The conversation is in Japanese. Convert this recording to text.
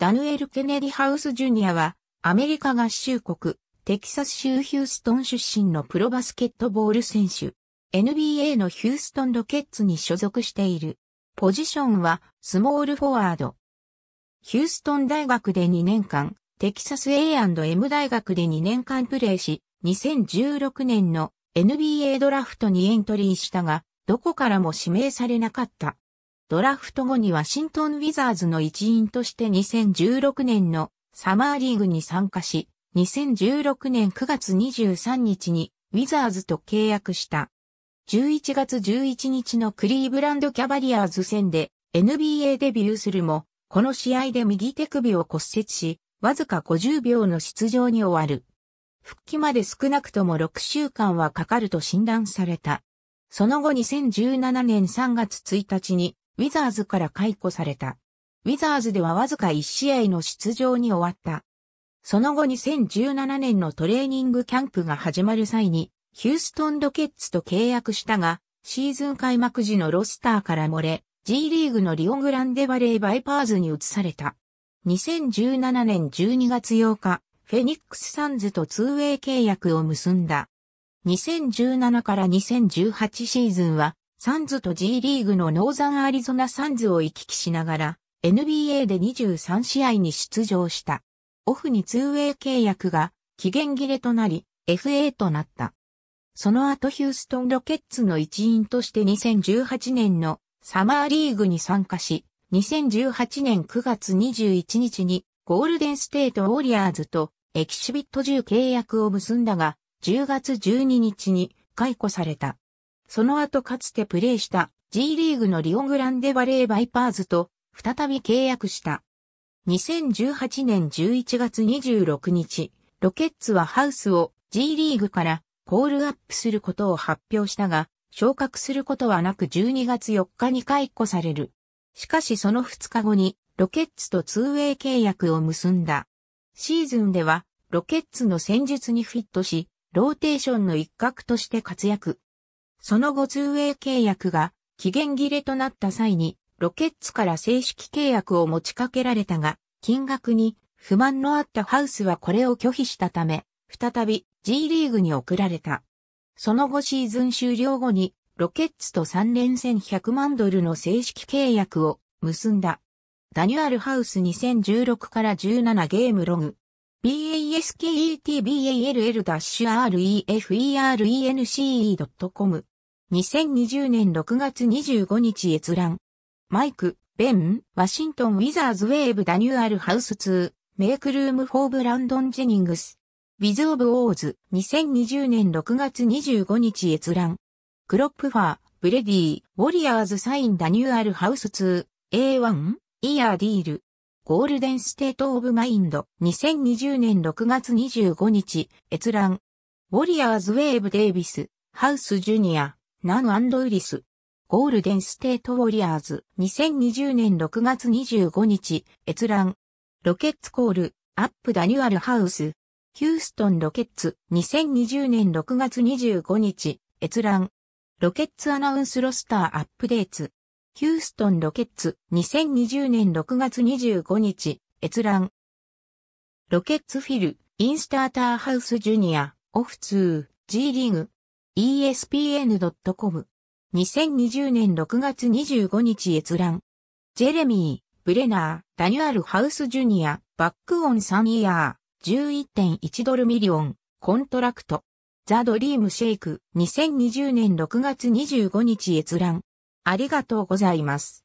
ダヌエル・ケネディ・ハウス・ジュニアは、アメリカ合衆国、テキサス州ヒューストン出身のプロバスケットボール選手。NBA のヒューストンロケッツに所属している。ポジションは、スモールフォワード。ヒューストン大学で2年間、テキサス A&M 大学で2年間プレーし、2016年の NBA ドラフトにエントリーしたが、どこからも指名されなかった。ドラフト後にワシントン・ウィザーズの一員として2016年のサマーリーグに参加し、2016年9月23日にウィザーズと契約した。11月11日のクリーブランドキャバリアーズ戦で NBA デビューするも、この試合で右手首を骨折し、わずか50秒の出場に終わる。復帰まで少なくとも6週間はかかると診断された。その後2017年3月1日にウィザーズから解雇された。ウィザーズではわずか1試合の出場に終わった。その後2017年のトレーニングキャンプが始まる際に、ヒューストンロケッツと契約したが、シーズン開幕時のロスターから漏れ、G リーグのリオグランデバレーバイパーズに移された。2017年12月8日、フェニックスサンズとツーウェイ契約を結んだ。2017から2018シーズンはサンズと G リーグのノーザンアリゾナサンズを行き来しながら、NBA で23試合に出場した。オフに 2way 契約が期限切れとなり、FA となった。その後ヒューストンロケッツの一員として2018年のサマーリーグに参加し、2018年9月21日にゴールデンステートウォリアーズとエキシビット10契約を結んだが、10月12日に解雇された。その後かつてプレーした G リーグのリオグランデバレーバイパーズと再び契約した。2018年11月26日、ロケッツはハウスを G リーグからコールアップすることを発表したが、昇格することはなく12月4日に解雇される。しかしその2日後にロケッツとツーウェイ契約を結んだ。シーズンではロケッツの戦術にフィットし、ローテーションの一角として活躍。その後ツーウェイ契約が期限切れとなった際に、ロケッツから正式契約を持ちかけられたが、金額に不満のあったハウスはこれを拒否したため、再び G リーグに送られた。その後シーズン終了後に、ロケッツと3連戦100万ドルの正式契約を結んだ。ダニュアルハウス2016から17ゲームログ。basketball-reference.com 2020年6月25日閲覧。マイク、ベン、ワシントン・ウィザーズ・ウェーブ・ダニューアル・ハウス2、メイクルーム・フォー・ブランドン・ジェニングス。ウィズ・オブ・オーズ、2020年6月25日閲覧。クロップファー、ブレディ、ウォリアーズ・サイン・ダニューアル・ハウス2、A1、イヤー・ディール。ゴールデン・ステート・オブ・マインド、2020年6月25日、閲覧。ウォリアーズ・ウェーブ・デイビス、ハウス・ジュニア。ナンウリス。ゴールデンステートウォリアーズ。2020年6月25日、閲覧。ロケッツコール、アップダニュアルハウス。ヒューストンロケッツ。2020年6月25日、閲覧。ロケッツアナウンスロスターアップデーツ。ヒューストンロケッツ。2020年6月25日、閲覧。ロケッツフィル、インスターターハウスジュニア、オフツー、G リーグ。ESPN.com。2020年6月25日閲覧。ジェレミー、ブレナー、ダニュアル・ハウス・ジュニア、バックオンサン・イヤー、11.1ドルミリオン、コントラクト。ザ・ドリーム・シェイク、2020年6月25日閲覧。ありがとうございます。